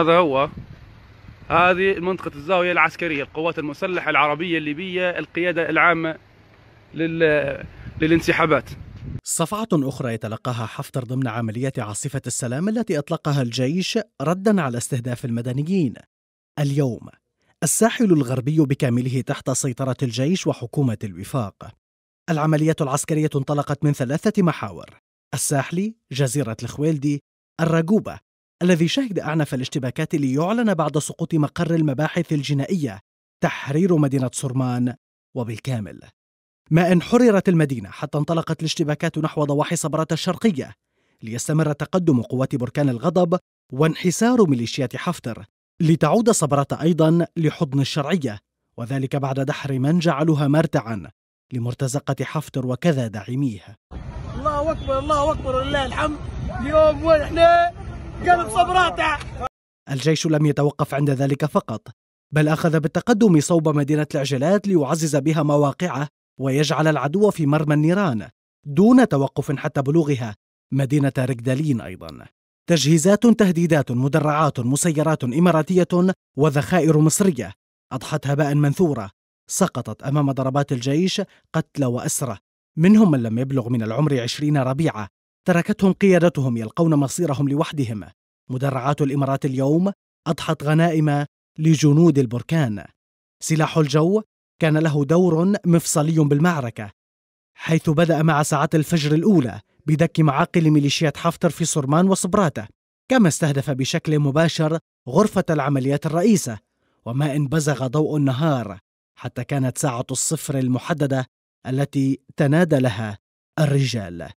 هذا هو هذه منطقة الزاوية العسكرية القوات المسلحة العربية الليبية القيادة العامة لل... للانسحابات صفعة أخرى يتلقاها حفتر ضمن عملية عاصفة السلام التي أطلقها الجيش ردا على استهداف المدنيين اليوم الساحل الغربي بكامله تحت سيطرة الجيش وحكومة الوفاق العملية العسكرية انطلقت من ثلاثة محاور الساحلي، جزيرة الخويلدي، الرقوبه الذي شهد أعنف الاشتباكات ليعلن بعد سقوط مقر المباحث الجنائية تحرير مدينة سرمان وبالكامل ما إن حررت المدينة حتى انطلقت الاشتباكات نحو ضواحي صبرات الشرقية ليستمر تقدم قوات بركان الغضب وانحسار ميليشيات حفتر لتعود صبرة أيضا لحضن الشرعية وذلك بعد دحر من جعلها مرتعا لمرتزقة حفتر وكذا داعميه الله أكبر الله أكبر لله الحمد اليوم وإحنا قلب صبراته الجيش لم يتوقف عند ذلك فقط بل أخذ بالتقدم صوب مدينة العجلات ليعزز بها مواقعه ويجعل العدو في مرمى النيران دون توقف حتى بلوغها مدينة رجدالين أيضا تجهيزات تهديدات مدرعات مسيرات إماراتية وذخائر مصرية أضحت هباء منثورة سقطت أمام ضربات الجيش قتلى وأسرى منهم من لم يبلغ من العمر عشرين ربيعة تركتهم قيادتهم يلقون مصيرهم لوحدهم مدرعات الامارات اليوم اضحت غنائم لجنود البركان سلاح الجو كان له دور مفصلي بالمعركه حيث بدا مع ساعات الفجر الاولى بدك معاقل ميليشيات حفتر في صرمان وصبراته كما استهدف بشكل مباشر غرفه العمليات الرئيسه وما ان بزغ ضوء النهار حتى كانت ساعه الصفر المحدده التي تنادى لها الرجال